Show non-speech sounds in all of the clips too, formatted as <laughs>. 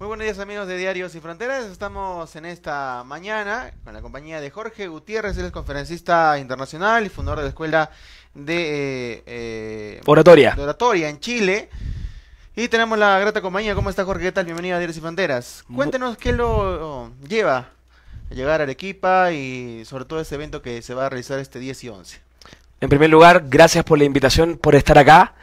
Muy buenos días amigos de Diarios y Fronteras, estamos en esta mañana con la compañía de Jorge Gutiérrez, él es conferencista internacional y fundador de la Escuela de, eh, eh, oratoria. en Chile. Y tenemos la grata compañía, ¿cómo está Jorge? ¿Qué tal? Bienvenido a Diarios y Fronteras. Cuéntenos qué lo oh, lleva a llegar a Arequipa y sobre todo ese evento que se va a realizar este 10 y 11. En primer lugar, gracias por la invitación, por estar acá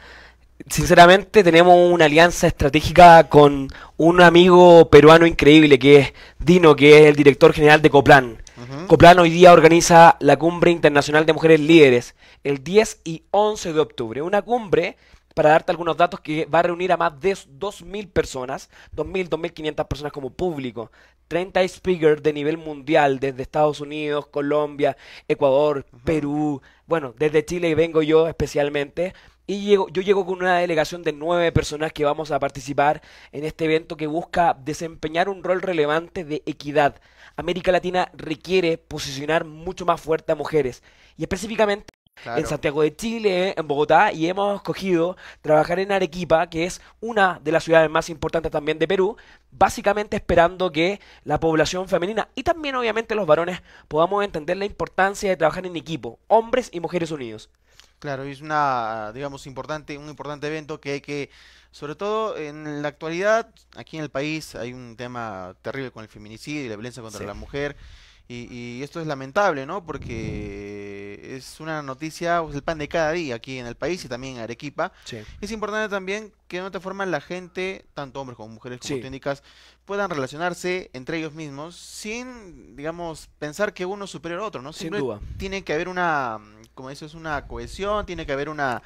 sinceramente tenemos una alianza estratégica con un amigo peruano increíble que es Dino, que es el director general de Coplan. Coplan hoy día organiza la Cumbre Internacional de Mujeres Líderes el 10 y 11 de octubre. Una cumbre, para darte algunos datos, que va a reunir a más de 2.000 personas, 2.000, 2.500 personas como público, 30 speakers de nivel mundial, desde Estados Unidos, Colombia, Ecuador, Perú, bueno, desde Chile vengo yo especialmente y llego, yo llego con una delegación de nueve personas que vamos a participar en este evento que busca desempeñar un rol relevante de equidad. América Latina requiere posicionar mucho más fuerte a mujeres. Y específicamente en Santiago de Chile, en Bogotá, y hemos escogido trabajar en Arequipa, que es una de las ciudades más importantes también de Perú, básicamente esperando que la población femenina y también obviamente los varones podamos entender la importancia de trabajar en equipo, hombres y mujeres unidos. Claro, es una, digamos, importante, un importante evento que hay que, sobre todo en la actualidad, aquí en el país hay un tema terrible con el feminicidio y la violencia contra la mujer. Y, esto es lamentable, ¿no? Porque es una noticia, es el pan de cada día aquí en el país y también en Arequipa. Sí. Es importante también que de otra forma la gente, tanto hombres como mujeres, como puedan relacionarse entre ellos mismos sin, digamos, pensar que uno es superior a otro, ¿no? sin duda. Tiene que haber una como eso es una cohesión, tiene que haber una,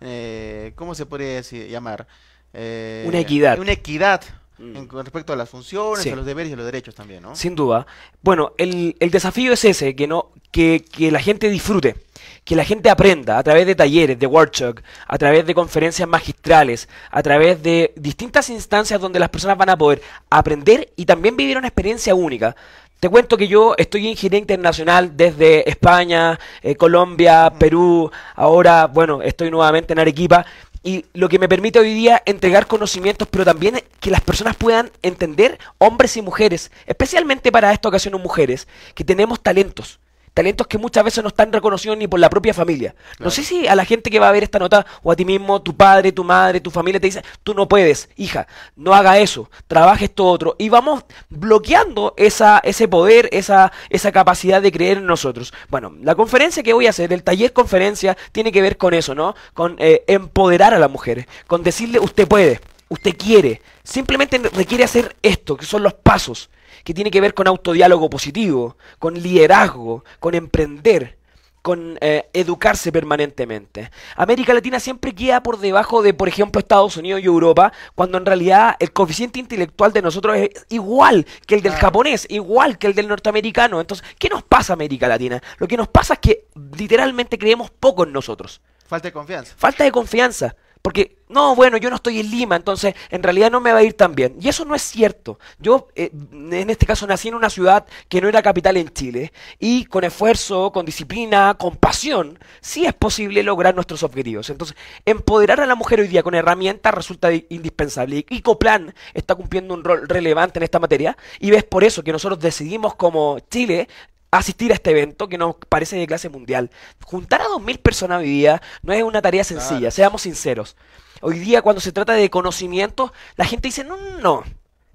eh, ¿cómo se podría llamar? Eh, una equidad. Una equidad mm. con respecto a las funciones, a los deberes y a los derechos también, ¿no? Sin duda. Bueno, el, el desafío es ese, que, no, que, que, la gente disfrute, que la gente aprenda a través de talleres, de workshop, a través de conferencias magistrales, a través de distintas instancias donde las personas van a poder aprender y también vivir una experiencia única. Te cuento que yo estoy ingeniería internacional desde España, eh, Colombia, mm. Perú, ahora, bueno, estoy nuevamente en Arequipa, y lo que me permite hoy día entregar conocimientos, pero también que las personas puedan entender, hombres y mujeres, especialmente para esta ocasión mujeres, que tenemos talentos, talentos que muchas veces no están reconocidos ni por la propia familia. No sé si a la gente que va a ver esta nota o a ti mismo, tu padre, tu madre, tu familia te dice, tú no puedes, hija, no haga eso, trabaja esto otro. Y vamos bloqueando esa, ese poder, esa, esa capacidad de creer en nosotros. Bueno, la conferencia que voy a hacer, el taller conferencia, tiene que ver con eso, ¿no? Con eh, empoderar a las mujeres, con decirle, usted puede usted quiere. Simplemente requiere hacer esto, que son los pasos que tiene que ver con autodiálogo positivo, con liderazgo, con emprender, con eh, educarse permanentemente. América Latina siempre queda por debajo de, por ejemplo, Estados Unidos y Europa, cuando en realidad el coeficiente intelectual de nosotros es igual que el del ah. japonés, igual que el del norteamericano. Entonces, ¿qué nos pasa América Latina? Lo que nos pasa es que literalmente creemos poco en nosotros. Falta de confianza. Falta de confianza. Porque, no, bueno, yo no estoy en Lima, entonces en realidad no me va a ir tan bien. Y eso no es cierto. Yo, eh, en este caso, nací en una ciudad que no era capital en Chile y con esfuerzo, con disciplina, con pasión, sí es posible lograr nuestros objetivos. Entonces, empoderar a la mujer hoy día con herramientas resulta indispensable. Y Coplan está cumpliendo un rol relevante en esta materia y ves por eso que nosotros decidimos como Chile asistir a este evento que nos parece de clase mundial. Juntar a 2.000 personas hoy día no es una tarea sencilla, seamos sinceros. Hoy día cuando se trata de conocimiento, la gente dice, no, no,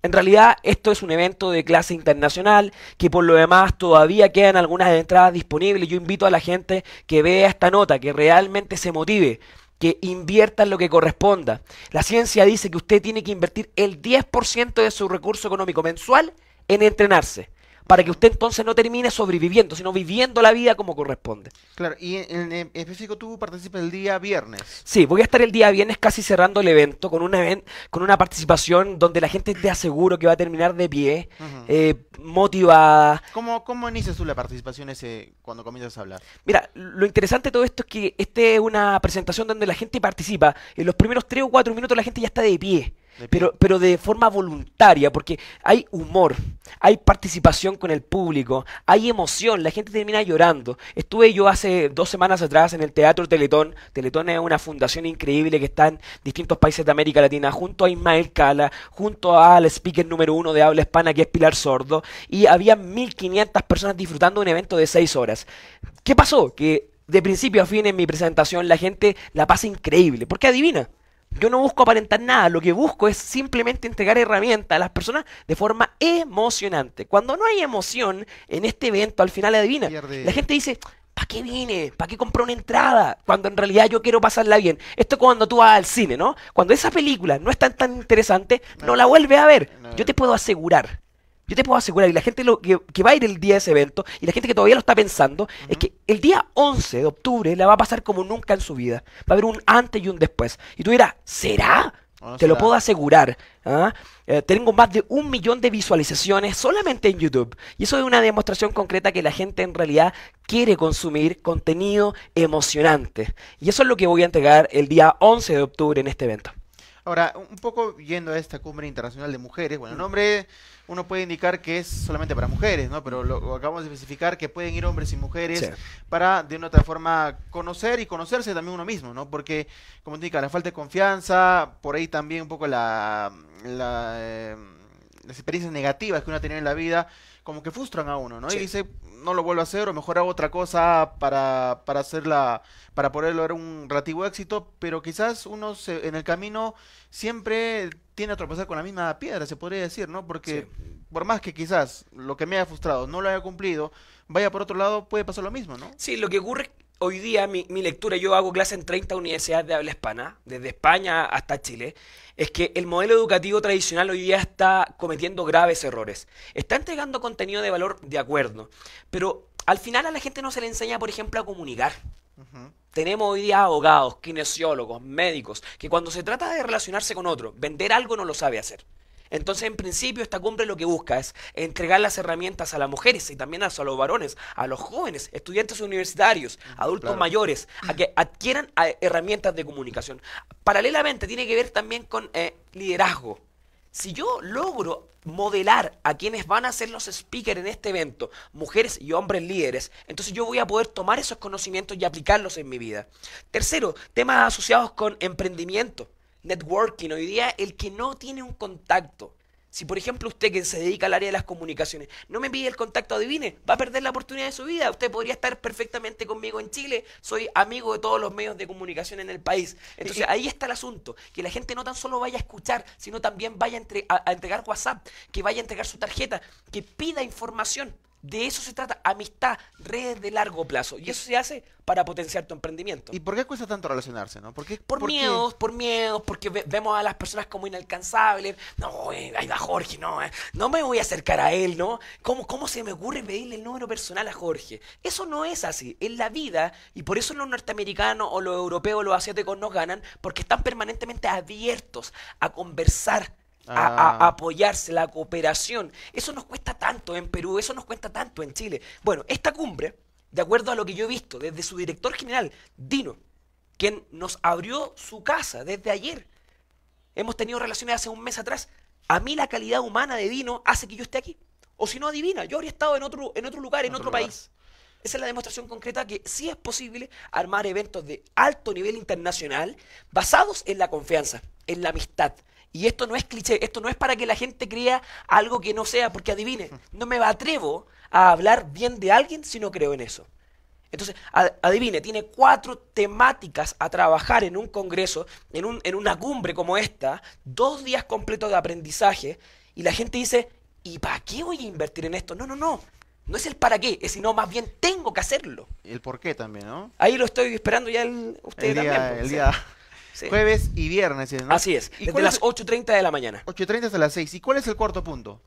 en realidad esto es un evento de clase internacional que por lo demás todavía quedan algunas entradas disponibles. Yo invito a la gente que vea esta nota, que realmente se motive, que invierta en lo que corresponda. La ciencia dice que usted tiene que invertir el 10% de su recurso económico mensual en entrenarse para que usted entonces no termine sobreviviendo, sino viviendo la vida como corresponde. Claro, y en, específico tú participas el día viernes. Sí, voy a estar el día viernes casi cerrando el evento con una, con una participación donde la gente te aseguro que va a terminar de pie, eh, motivada. ¿Cómo, inicias tú la participación ese cuando comienzas a hablar? Mira, lo interesante de todo esto es que este es una presentación donde la gente participa. En los primeros tres o cuatro minutos la gente ya está de pie pero, de forma voluntaria, porque hay humor, hay participación con el público, hay emoción, la gente termina llorando. Estuve yo hace dos semanas atrás en el Teatro Teletón. Teletón es una fundación increíble que está en distintos países de América Latina, junto a Ismael Cala, junto al speaker número uno de habla hispana que es Pilar Sordo, y había 1500 personas disfrutando un evento de 6 horas. ¿Qué pasó? Que de principio a fin en mi presentación la gente la pasa increíble, porque adivina. Yo no busco aparentar nada, lo que busco es simplemente entregar herramientas a las personas de forma emocionante. Cuando no hay emoción en este evento, al final adivina, la gente dice, ¿para qué vine? ¿Para qué compré una entrada? Cuando en realidad yo quiero pasarla bien. Esto es cuando tú vas al cine, ¿no? Cuando esa película no es tan, interesante, no, la vuelves a ver. Yo te puedo asegurar yo te puedo asegurar, y la gente que, va a ir el día de ese evento, y la gente que todavía lo está pensando, es que el día 11 de octubre la va a pasar como nunca en su vida. Va a haber un antes y un después. Y tú dirás, ¿será? Ah, te lo puedo asegurar. ¿ah? Eh, tengo más de un millón de visualizaciones solamente en YouTube. Y eso es una demostración concreta que la gente en realidad quiere consumir contenido emocionante. Y eso es lo que voy a entregar el día 11 de octubre en este evento. Ahora, un poco yendo a esta cumbre internacional de mujeres, bueno, el nombre mm. uno puede indicar que es solamente para mujeres, ¿no? Pero lo, acabamos de especificar que pueden ir hombres y mujeres para de una otra forma conocer y conocerse también uno mismo, ¿no? Porque, como te indica, la falta de confianza, por ahí también un poco la... la em, las experiencias negativas que uno ha tenido en la vida, como que frustran a uno, ¿no? Y dice, no lo vuelvo a hacer o mejor hago otra cosa para, para hacerla, para poder lograr un relativo éxito, pero quizás uno en el camino siempre tiene a tropezar con la misma piedra, se podría decir, ¿no? Porque por más que quizás lo que me haya frustrado no lo haya cumplido, vaya por otro lado, puede pasar lo mismo, ¿no? Sí, lo que ocurre hoy día mi, lectura, yo hago clase en 30 universidades de habla hispana, desde España hasta Chile, es que el modelo educativo tradicional hoy día está cometiendo graves errores. Está entregando contenido de valor de acuerdo, pero al final a la gente no se le enseña, por ejemplo, a comunicar. Tenemos hoy día abogados, kinesiólogos, médicos, que cuando se trata de relacionarse con otro, vender algo no lo sabe hacer. Entonces, en principio, esta cumbre lo que busca es entregar las herramientas a las mujeres y también a, los varones, a los jóvenes, estudiantes universitarios, adultos mayores, a que adquieran eh, herramientas de comunicación. Paralelamente, tiene que ver también con eh, liderazgo. Si yo logro modelar a quienes van a ser los speakers en este evento, mujeres y hombres líderes, entonces yo voy a poder tomar esos conocimientos y aplicarlos en mi vida. Tercero, temas asociados con emprendimiento networking, hoy día el que no tiene un contacto. Si por ejemplo usted que se dedica al área de las comunicaciones no me pide el contacto, adivine, va a perder la oportunidad de su vida. Usted podría estar perfectamente conmigo en Chile, soy amigo de todos los medios de comunicación en el país. Entonces ahí está el asunto, que la gente no tan solo vaya a escuchar, sino también vaya a, a entregar WhatsApp, que vaya a entregar su tarjeta, que pida información. De eso se trata, amistad, redes de largo plazo. Y eso se hace para potenciar tu emprendimiento. ¿Y por qué cuesta tanto relacionarse? ¿no? ¿Por, por, miedos, por miedos, porque vemos a las personas como inalcanzables. No, eh, ahí va Jorge, no, eh. no me voy a acercar a él, ¿no? ¿Cómo, ¿Cómo se me ocurre pedirle el número personal a Jorge? Eso no es así, es la vida, y por eso los norteamericanos o los europeos o los asiáticos nos ganan, porque están permanentemente abiertos a conversar a, ah. apoyarse, la cooperación. Eso nos cuesta tanto en Perú, eso nos cuesta tanto en Chile. Bueno, esta cumbre, de acuerdo a lo que yo he visto desde su director general, Dino, quien nos abrió su casa desde ayer. Hemos tenido relaciones hace un mes atrás. A mí la calidad humana de Dino hace que yo esté aquí. O si no, adivina, yo habría estado en otro, en otro lugar, en, otro, otro país. Esa es la demostración concreta que sí es posible armar eventos de alto nivel internacional basados en la confianza, en la amistad, y esto no es cliché, esto no es para que la gente crea algo que no sea, porque adivine, no me atrevo a hablar bien de alguien si no creo en eso. Entonces, adivine, tiene cuatro temáticas a trabajar en un congreso, en, un, en una cumbre como esta, dos días completos de aprendizaje, y la gente dice, ¿y para qué voy a invertir en esto? No, no, no. No es el para qué, sino más bien tengo que hacerlo. el por qué también, ¿no? Ahí lo estoy esperando ya el, usted también. Pues, el día. Jueves y viernes. ¿no? Así es, ¿Y desde las 8.30 de la mañana. 8.30 hasta las 6. ¿Y cuál es el cuarto punto?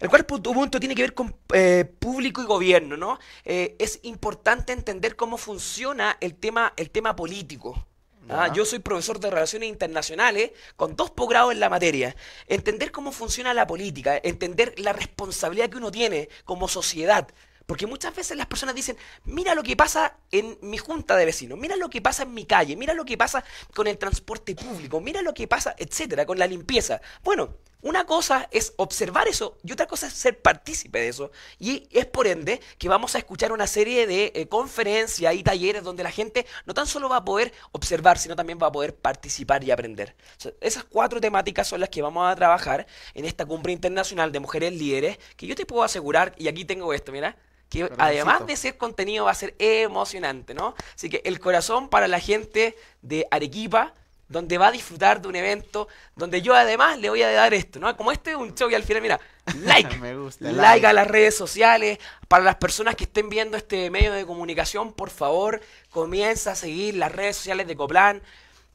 El cuarto punto tiene que ver con eh, público y gobierno, ¿no? Eh, es importante entender cómo funciona el tema, el tema político. Ah, yo soy profesor de relaciones internacionales con dos posgrados en la materia. Entender cómo funciona la política, entender la responsabilidad que uno tiene como sociedad porque muchas veces las personas dicen, mira lo que pasa en mi junta de vecinos, mira lo que pasa en mi calle, mira lo que pasa con el transporte público, mira lo que pasa, etcétera, con la limpieza. Bueno, una cosa es observar eso y otra cosa es ser partícipe de eso. Y es por ende que vamos a escuchar una serie de eh, conferencias y talleres donde la gente no tan solo va a poder observar, sino también va a poder participar y aprender. esas cuatro temáticas son las que vamos a trabajar en esta cumbre internacional de mujeres líderes, que yo te puedo asegurar, y aquí tengo esto, mira que además de ser contenido va a ser emocionante, ¿no? Así que el corazón para la gente de Arequipa, donde va a disfrutar de un evento, donde yo además le voy a dar esto, ¿no? Como este es un show y al final, mira, <laughs> like, Me gusta, like, a las redes sociales, para las personas que estén viendo este medio de comunicación, por favor, comienza a seguir las redes sociales de Coplan,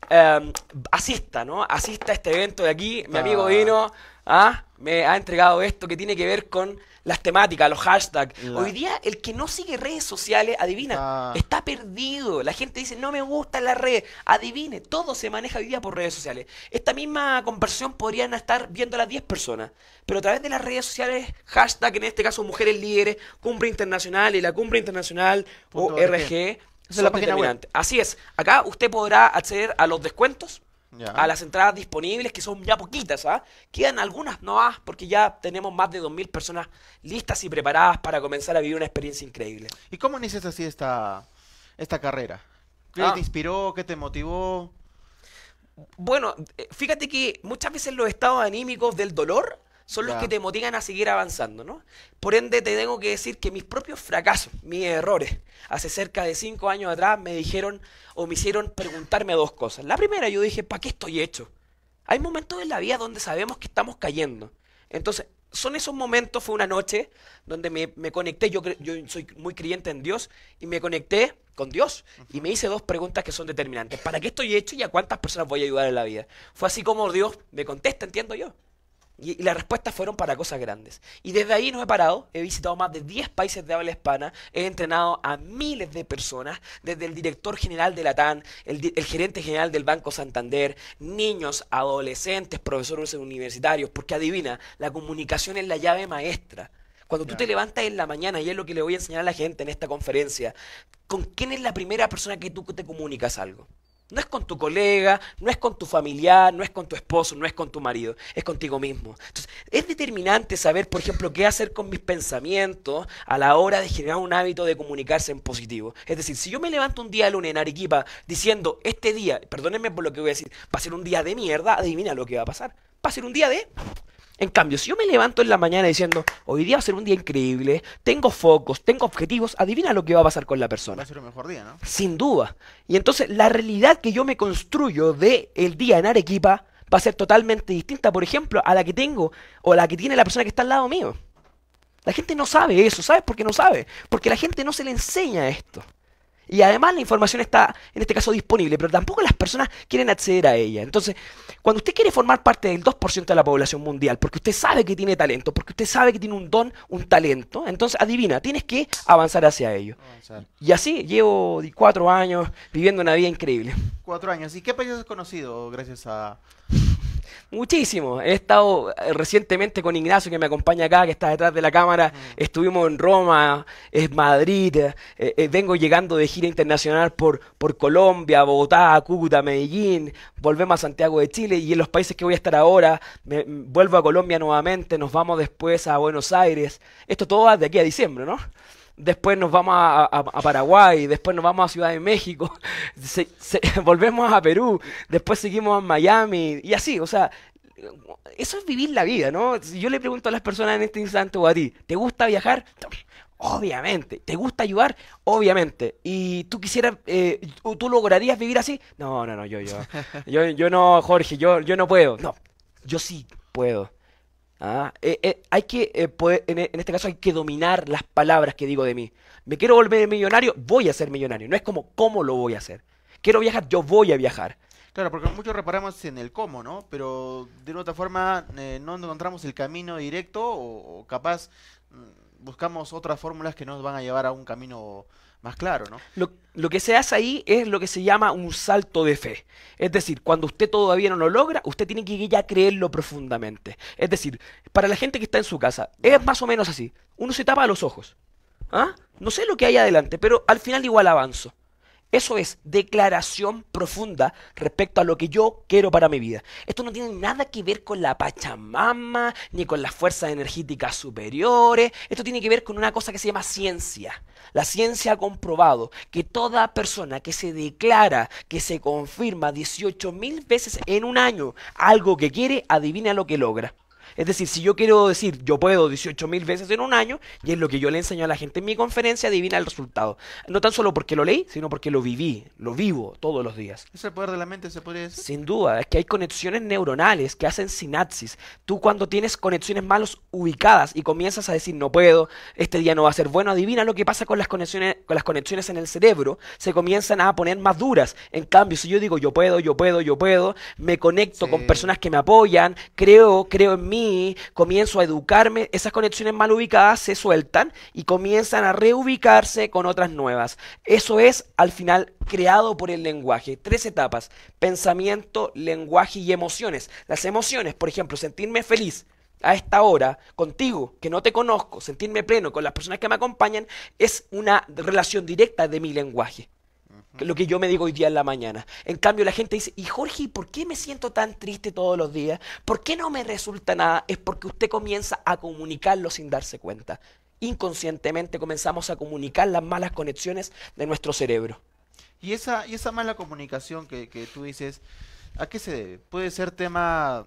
em, asista, ¿no? Asista a este evento de aquí. Mi amigo vino ah. ¿ah? me ha entregado esto que tiene que ver con las temáticas, los hashtags. Hoy día el que no sigue redes sociales, adivina, está perdido. La gente dice, no me gusta la red, adivine, todo se maneja hoy día por redes sociales. Esta misma conversión podrían estar viendo las 10 personas, pero a través de las redes sociales, hashtag, en este caso Mujeres Líderes, Cumbre Internacional y la Cumbre Internacional o RG. Así es. Acá usted podrá acceder a los descuentos, a las entradas disponibles, que son ya poquitas, ¿ah? Quedan algunas no más, porque ya tenemos más de 2.000 personas listas y preparadas para comenzar a vivir una experiencia increíble. ¿Y cómo inicias así esta, esta carrera? ¿Qué ah. te inspiró? ¿Qué te motivó? Bueno, eh, fíjate que muchas veces los estados anímicos del dolor son los que te motivan a seguir avanzando, ¿no? Por ende, te tengo que decir que mis propios fracasos, mis errores, hace cerca de cinco años atrás me dijeron o me hicieron preguntarme dos cosas. La primera, yo dije, ¿para qué estoy hecho? Hay momentos en la vida donde sabemos que estamos cayendo. Entonces, son esos momentos, fue una noche donde me, conecté, yo, soy muy creyente en Dios, y me conecté con Dios y me hice dos preguntas que son determinantes. ¿Para qué estoy hecho y a cuántas personas voy a ayudar en la vida? Fue así como Dios me contesta, entiendo yo. Y, las respuestas fueron para cosas grandes. Y desde ahí no he parado. He visitado más de 10 países de habla hispana. He entrenado a miles de personas. Desde el director general de la TAN, el, el gerente general del Banco Santander, niños, adolescentes, profesores universitarios. Porque adivina, la comunicación es la llave maestra. Cuando tú te levantas en la mañana, y es lo que le voy a enseñar a la gente en esta conferencia, ¿con quién es la primera persona que tú te comunicas algo? No es con tu colega, no es con tu familiar, no es con tu esposo, no es con tu marido, es contigo mismo. Entonces, es determinante saber, por ejemplo, qué hacer con mis pensamientos a la hora de generar un hábito de comunicarse en positivo. Es decir, si yo me levanto un día lunes en Arequipa diciendo, este día, perdónenme por lo que voy a decir, va a ser un día de mierda, adivina lo que va a pasar. Va a ser un día de en cambio, si yo me levanto en la mañana diciendo, hoy día va a ser un día increíble, tengo focos, tengo objetivos, adivina lo que va a pasar con la persona. Va a ser un mejor día, ¿no? Sin duda. Y entonces la realidad que yo me construyo de el día en Arequipa va a ser totalmente distinta, por ejemplo, a la que tengo o a la que tiene la persona que está al lado mío. La gente no sabe eso, ¿sabes por qué no sabe? Porque la gente no se le enseña esto. Y además la información está, en este caso, disponible, pero tampoco las personas quieren acceder a ella. Entonces, cuando usted quiere formar parte del 2% de la población mundial, porque usted sabe que tiene talento, porque usted sabe que tiene un don, un talento, entonces, adivina, tienes que avanzar hacia ello. Y así llevo cuatro años viviendo una vida increíble. Cuatro años. ¿Y qué país has conocido gracias a, Muchísimo. He estado eh, recientemente con Ignacio, que me acompaña acá, que está detrás de la cámara. Mm. Estuvimos en Roma, en Madrid. Eh, eh, vengo llegando de gira internacional por, por Colombia, Bogotá, Cúcuta, Medellín. Volvemos a Santiago de Chile y en los países que voy a estar ahora. Me, vuelvo a Colombia nuevamente, nos vamos después a Buenos Aires. Esto todo de aquí a diciembre, ¿no? después nos vamos a, Paraguay, después nos vamos a Ciudad de México, <laughs> <laughs> volvemos a Perú, después seguimos a Miami y así, o sea, eso es vivir la vida, ¿no? Si yo le pregunto a las personas en este instante o a ti, ¿te gusta viajar? Obviamente, ¿te gusta ayudar? Obviamente. ¿Y tú quisieras, eh, tú lograrías vivir así? No, no, no, yo, yo, <laughs> yo, yo no, Jorge, yo, yo no puedo. No, yo sí puedo. Ah, eh, eh, hay que, eh, en, este caso, hay que dominar las palabras que digo de mí. ¿Me quiero volver millonario? Voy a ser millonario. No es como cómo lo voy a hacer. Quiero viajar, yo voy a viajar. Claro, porque muchos reparamos en el cómo, ¿no? Pero de otra forma no encontramos el camino directo o, o capaz mm, buscamos otras fórmulas que nos van a llevar a un camino más claro, ¿no? Lo, que se hace ahí es lo que se llama un salto de fe. Es decir, cuando usted todavía no lo logra, usted tiene que ya creerlo profundamente. Es decir, para la gente que está en su casa, es más o menos así. Uno se tapa los ojos. ¿Ah? No sé lo que hay adelante, pero al final igual avanzo. Eso es declaración profunda respecto a lo que yo quiero para mi vida. Esto no tiene nada que ver con la Pachamama, ni con las fuerzas energéticas superiores. Esto tiene que ver con una cosa que se llama ciencia. La ciencia ha comprobado que toda persona que se declara, que se confirma 18 mil veces en un año algo que quiere, adivina lo que logra. Es decir, si yo quiero decir yo puedo 18.000 veces en un año, y es lo que yo le enseño a la gente en mi conferencia, adivina el resultado. No tan solo porque lo leí, sino porque lo viví, lo vivo todos los días. ese poder de la mente, se puede. decir. Sin duda, es que hay conexiones neuronales que hacen sinapsis. Tú cuando tienes conexiones malos ubicadas y comienzas a decir no puedo, este día no va a ser bueno, adivina lo que pasa con las conexiones, con las conexiones en el cerebro, se comienzan a poner más duras. En cambio, si yo digo yo puedo, yo puedo, yo puedo, me conecto con personas que me apoyan, creo, creo en mí, comienzo a educarme, esas conexiones mal ubicadas se sueltan y comienzan a reubicarse con otras nuevas. Eso es, al final, creado por el lenguaje. Tres etapas, pensamiento, lenguaje y emociones. Las emociones, por ejemplo, sentirme feliz, a esta hora contigo, que no te conozco, sentirme pleno con las personas que me acompañan, es una relación directa de mi lenguaje. Lo que yo me digo hoy día en la mañana. En cambio, la gente dice, y Jorge, ¿por qué me siento tan triste todos los días? ¿Por qué no me resulta nada? Es porque usted comienza a comunicarlo sin darse cuenta. Inconscientemente comenzamos a comunicar las malas conexiones de nuestro cerebro. Y esa, y esa mala comunicación que, que tú dices, ¿a qué se debe? Puede ser tema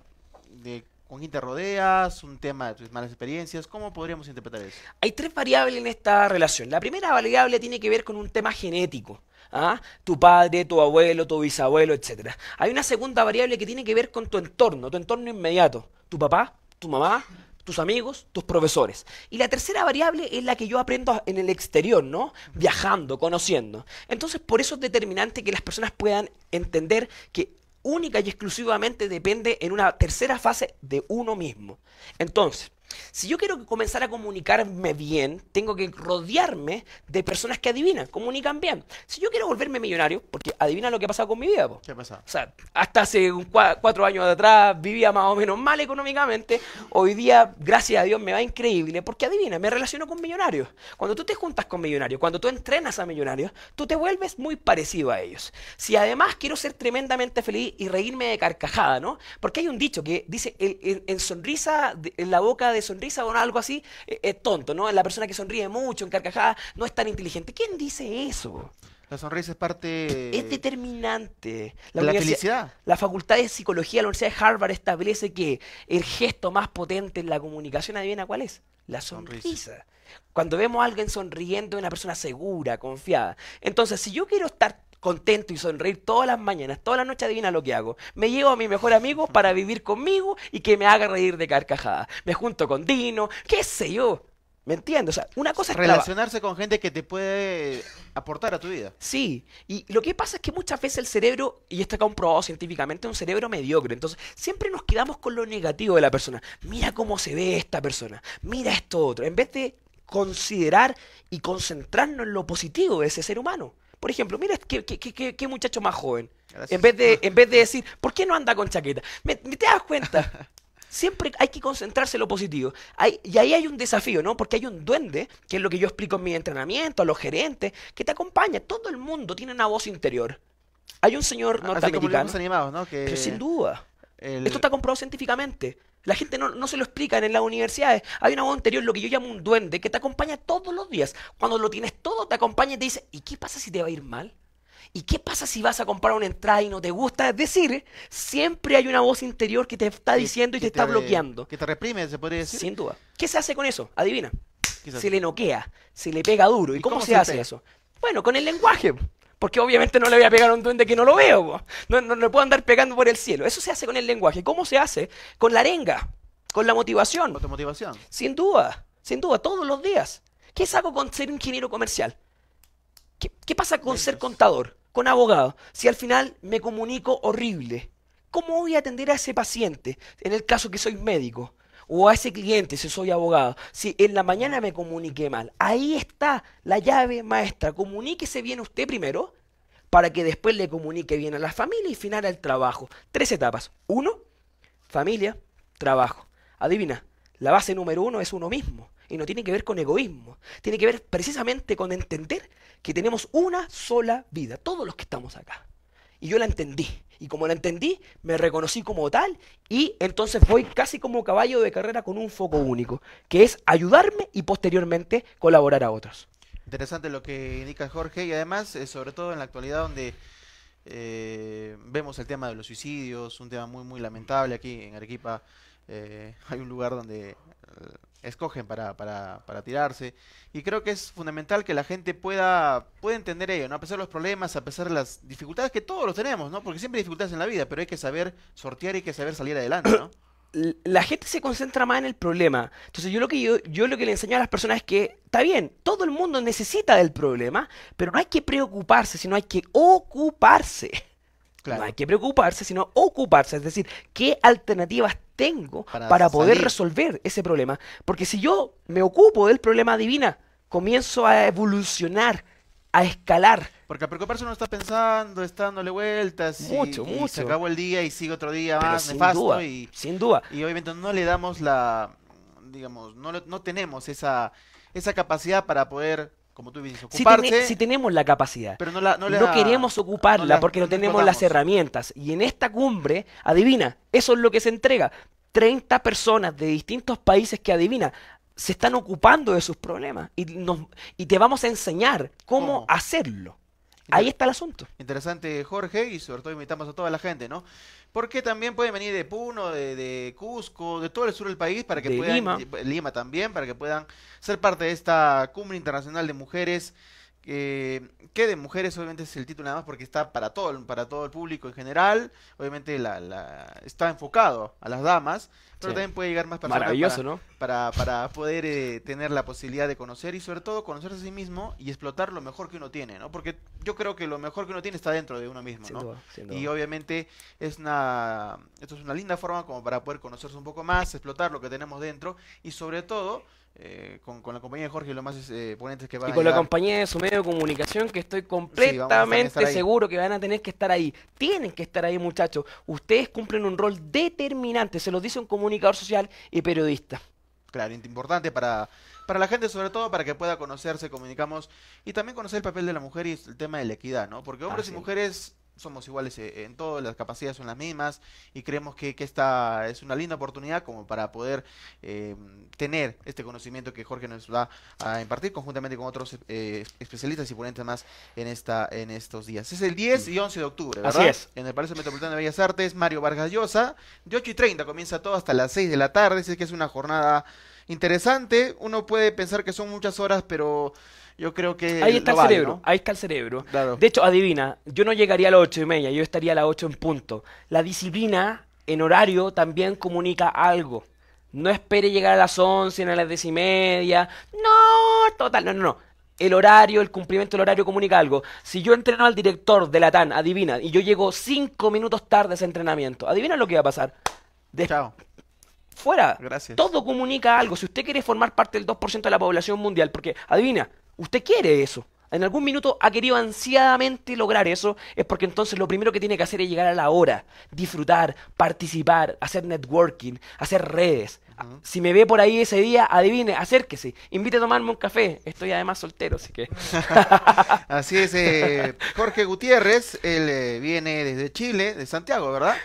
de con quién te rodeas, un tema de tus malas experiencias, ¿cómo podríamos interpretar eso? Hay tres variables en esta relación. La primera variable tiene que ver con un tema genético. ¿Ah? tu padre, tu abuelo, tu bisabuelo, etc. Hay una segunda variable que tiene que ver con tu entorno, tu entorno inmediato, tu papá, tu mamá, tus amigos, tus profesores. Y la tercera variable es la que yo aprendo en el exterior, ¿no? Viajando, conociendo. Entonces, por eso es determinante que las personas puedan entender que única y exclusivamente depende en una tercera fase de uno mismo. Entonces, si yo quiero comenzar a comunicarme bien, tengo que rodearme de personas que adivinan, comunican bien. Si yo quiero volverme millonario, porque adivina lo que ha pasado con mi vida. O sea, hasta hace cuatro años atrás vivía más o menos mal económicamente. Hoy día, gracias a Dios, me va increíble. Porque adivina, me relaciono con millonarios. Cuando tú te juntas con millonarios, cuando tú entrenas a millonarios, tú te vuelves muy parecido a ellos. Si además quiero ser tremendamente feliz y reírme de carcajada, ¿no? Porque hay un dicho que dice, en sonrisa, en la boca de sonrisa o algo así es eh, eh, tonto, ¿no? La persona que sonríe mucho, en carcajada, no es tan inteligente. ¿Quién dice eso? La sonrisa es parte... Es determinante. La, la felicidad. La Facultad de Psicología de la Universidad de Harvard establece que el gesto más potente en la comunicación, adivina cuál es, la sonrisa. sonrisa. Cuando vemos a alguien sonriendo, una persona segura, confiada. Entonces, si yo quiero estar contento y sonreír todas las mañanas, todas las noches adivina lo que hago. Me llevo a mi mejor amigo <laughs> para vivir conmigo y que me haga reír de carcajadas. Me junto con Dino, qué sé yo. ¿Me entiendes? O sea, una cosa es relacionarse con gente que te puede aportar a tu vida. Sí, y lo que pasa es que muchas veces el cerebro, y está comprobado científicamente, es un cerebro mediocre. Entonces, siempre nos quedamos con lo negativo de la persona. Mira cómo se ve esta persona, mira esto otro. En vez de considerar y concentrarnos en lo positivo de ese ser humano. Por ejemplo, mira qué, muchacho más joven. En vez, de, <laughs> en vez de decir, ¿por qué no anda con chaqueta? ¿Me, te das cuenta? <laughs> Siempre hay que concentrarse en lo positivo. y ahí hay un desafío, ¿no? Porque hay un duende, que es lo que yo explico en mi entrenamiento, a los gerentes, que te acompaña. Todo el mundo tiene una voz interior. Hay un señor ah, norteamericano. ¿no? Pero sin duda. Esto está comprobado científicamente. La gente no, se lo explica en las universidades. Hay una voz interior, lo que yo llamo un duende, que te acompaña todos los días. Cuando lo tienes todo, te acompaña y te dice, ¿y qué pasa si te va a ir mal? ¿Y qué pasa si vas a comprar una entrada y no te gusta? Es decir, siempre hay una voz interior que te está diciendo y te, está bloqueando. Que te reprime, se podría decir. Sin duda. ¿Qué se hace con eso? Adivina. Se le noquea, se le pega duro. ¿Y, cómo, se hace eso? Bueno, con el lenguaje. Porque obviamente no le voy a pegar a un duende que no lo veo. No, no, puedo andar pegando por el cielo. Eso se hace con el lenguaje. ¿Cómo se hace? Con la arenga, con la motivación. Con tu motivación. Sin duda, sin duda, todos los días. ¿Qué saco con ser ingeniero comercial? ¿Qué, pasa con ser contador, con abogado? Si al final me comunico horrible. ¿Cómo voy a atender a ese paciente en el caso que soy médico? o a ese cliente, si soy abogado, si en la mañana me comuniqué mal, ahí está la llave maestra. Comuníquese bien usted primero para que después le comunique bien a la familia y final al trabajo. Tres etapas. Uno, familia, trabajo. Adivina, la base número uno es uno mismo y no tiene que ver con egoísmo. Tiene que ver precisamente con entender que tenemos una sola vida, todos los que estamos acá. Y yo la entendí. Y como la entendí, me reconocí como tal y entonces voy casi como caballo de carrera con un foco único, que es ayudarme y posteriormente colaborar a otros. Interesante lo que indica Jorge y además, eh, sobre todo en la actualidad donde eh, vemos el tema de los suicidios, un tema muy, muy lamentable aquí en Arequipa. Eh, <laughs> hay un lugar donde escogen para, para, para, tirarse. Y creo que es fundamental que la gente pueda, pueda entender ello, ¿no? A pesar de los problemas, a pesar de las dificultades que todos los tenemos, ¿no? Porque siempre hay dificultades en la vida, pero hay que saber sortear y hay que saber salir adelante, ¿no? <clears throat> La gente se concentra más en el problema. Entonces yo lo que yo, yo lo que le enseño a las personas es que está bien, todo el mundo necesita del problema, pero no hay que preocuparse, sino hay que ocuparse. <laughs> No hay que preocuparse, sino ocuparse, es decir, qué alternativas tengo para, poder resolver ese problema. Porque si yo me ocupo del problema divina, comienzo a evolucionar, a escalar. Porque a preocuparse uno está pensando, está dándole vueltas. Mucho, mucho. se acabó el día y sigue otro día más sin Duda, y, sin duda. Y obviamente no le damos la, digamos, no, no tenemos esa, esa capacidad para poder si, tenemos la capacidad, no, queremos ocuparla porque no, tenemos las herramientas. Y en esta cumbre, adivina, eso es lo que se entrega. 30 personas de distintos países que adivina se están ocupando de sus problemas y, nos, y te vamos a enseñar ¿Cómo? hacerlo. Ahí está el asunto. Interesante, Jorge, y sobre todo invitamos a toda la gente, ¿no? Porque también pueden venir de Puno, de, Cusco, de todo el sur del país, para que puedan. Lima. también, para que puedan ser parte de esta cumbre internacional de mujeres. que de mujeres obviamente es el título nada más porque está para todo para todo el público en general obviamente la, la está enfocado a las damas pero también puede llegar más personas. Maravilloso, para, Para, poder eh, tener la posibilidad de conocer y sobre todo conocerse a sí mismo y explotar lo mejor que uno tiene, ¿no? Porque yo creo que lo mejor que uno tiene está dentro de uno mismo, ¿no? Y obviamente es una, esto es una linda forma como para poder conocerse un poco más, explotar lo que tenemos dentro y sobre todo... Eh, con, la compañía de Jorge eh, y los más ponentes que van Y con la compañía de su medio de comunicación, que estoy completamente seguro que van a tener que estar ahí. Tienen que estar ahí, muchachos. Ustedes cumplen un rol determinante. Se los dicen como comunicador social y periodista. Claro, importante para, para la gente, sobre todo para que pueda conocerse, comunicamos y también conocer el papel de la mujer y el tema de la equidad, ¿no? Porque hombres y mujeres somos iguales eh, en todo, las capacidades son las mismas y creemos que, esta es una linda oportunidad como para poder eh, tener este conocimiento que Jorge nos va a impartir conjuntamente con otros eh, especialistas y ponentes más en esta en estos días. Es el 10 y 11 de octubre, Así es. En el Palacio Metropolitano de Bellas Artes, Mario Vargas Llosa, de 8 y 30 comienza todo hasta las 6 de la tarde, así que es una jornada interesante. Uno puede pensar que son muchas horas, pero yo creo que. Ahí está el cerebro, ahí está el cerebro. De hecho, adivina, yo no llegaría a las ocho y media, yo estaría a las ocho en punto. La disciplina en horario también comunica algo. No espere llegar a las once, a las diez y media. No, total, no, no, no el horario, el cumplimiento del horario comunica algo. Si yo entreno al director de la TAN, adivina, y yo llego cinco minutos tarde ese entrenamiento, adivina lo que va a pasar. Chao fuera. Todo comunica algo. Si usted quiere formar parte del 2% de la población mundial, porque adivina, usted quiere eso. En algún minuto ha querido ansiadamente lograr eso, es porque entonces lo primero que tiene que hacer es llegar a la hora, disfrutar, participar, hacer networking, hacer redes. Si me ve por ahí ese día, adivine, acérquese, invite a tomarme un café. Estoy además soltero, así que. <laughs> así es, eh, Jorge Gutiérrez, él eh, viene desde Chile, de Santiago, ¿verdad?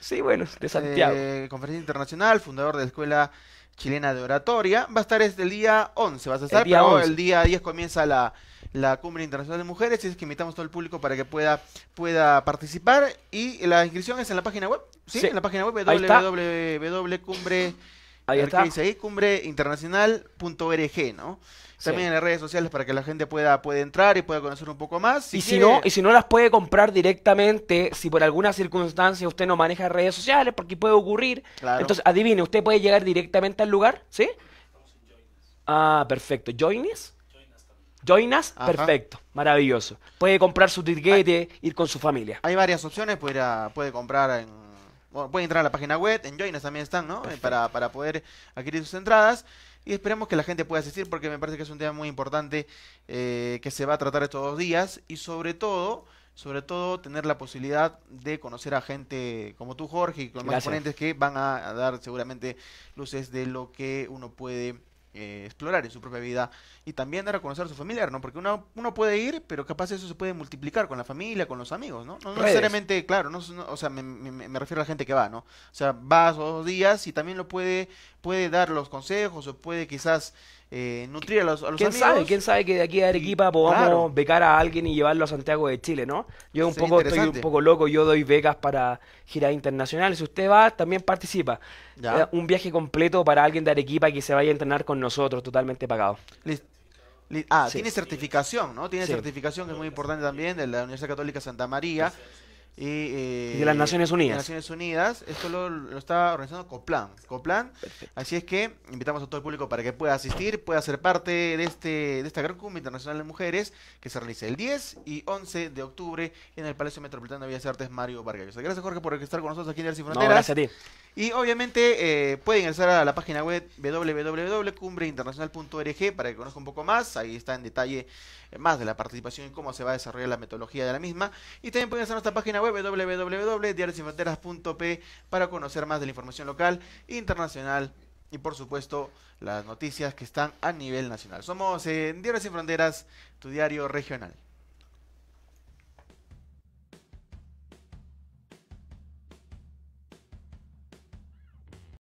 Sí, bueno, de Santiago. Eh, conferencia internacional, fundador de la Escuela Chilena de Oratoria. Va a estar desde el día 11, vas a estar, el día pero el día 10 comienza la, la Cumbre Internacional de Mujeres, y es que invitamos todo el público para que pueda, pueda participar. Y la inscripción es en la página web, ¿sí? En la página web www.cumbre.com. Ahí está. dice ahí, ¿no? También en las redes sociales para que la gente pueda, pueda entrar y pueda conocer un poco más. y, si no, y si no las puede comprar directamente, si por alguna circunstancia usted no maneja redes sociales, porque puede ocurrir. Claro. Entonces, adivine, usted puede llegar directamente al lugar, ¿sí? Ah, perfecto. ¿Joines? Joinas, perfecto, maravilloso. Puede comprar su ticket ir con su familia. Hay varias opciones, puede, puede comprar en bueno, pueden entrar a la página web, en Joinas también están, ¿no? Eh, para, para poder adquirir sus entradas. Y esperemos que la gente pueda asistir porque me parece que es un tema muy importante eh, que se va a tratar estos dos días. Y sobre todo, sobre todo tener la posibilidad de conocer a gente como tú, Jorge, y con más ponentes que van a dar seguramente luces de lo que uno puede eh, explorar en su propia vida y también dar a conocer a su familiar, ¿no? Porque uno, uno puede ir, pero capaz eso se puede multiplicar con la familia, con los amigos, ¿no? No, necesariamente, claro, no, o sea, me, me, refiero a la gente que va, ¿no? O sea, vas dos días y también lo puede puede dar los consejos o puede quizás eh, nutrir a los, a ¿Quién Sabe, ¿Quién sabe que de aquí a Arequipa podamos becar a alguien y llevarlo a Santiago de Chile, ¿no? Yo un poco estoy un poco loco, yo doy becas para giras internacionales. Si usted va, también participa. Ya. Eh, un viaje completo para alguien de Arequipa que se vaya a entrenar con nosotros, totalmente pagado. Ah, tiene certificación, ¿no? Tiene certificación que es muy importante también de la Universidad Católica Santa María. Eh, y, de las Naciones Unidas. Naciones Unidas. Esto lo, está organizando Coplan. Coplan. Así es que invitamos a todo el público para que pueda asistir, pueda ser parte de, este, de esta gran cumbre internacional de mujeres que se realiza el 10 y 11 de octubre en el Palacio Metropolitano de Bellas Artes Mario Vargas Gracias, Jorge, por estar con nosotros aquí en el No, gracias a ti. Y obviamente eh, pueden ingresar a la página web www.cumbreinternacional.org para que conozca un poco más. Ahí está en detalle eh, más de la participación y cómo se va a desarrollar la metodología de la misma. Y también pueden ingresar a nuestra página web www.diariosinfronteras.p para conocer más de la información local, internacional y por supuesto las noticias que están a nivel nacional. Somos en eh, Diarios Sin Fronteras, tu diario regional.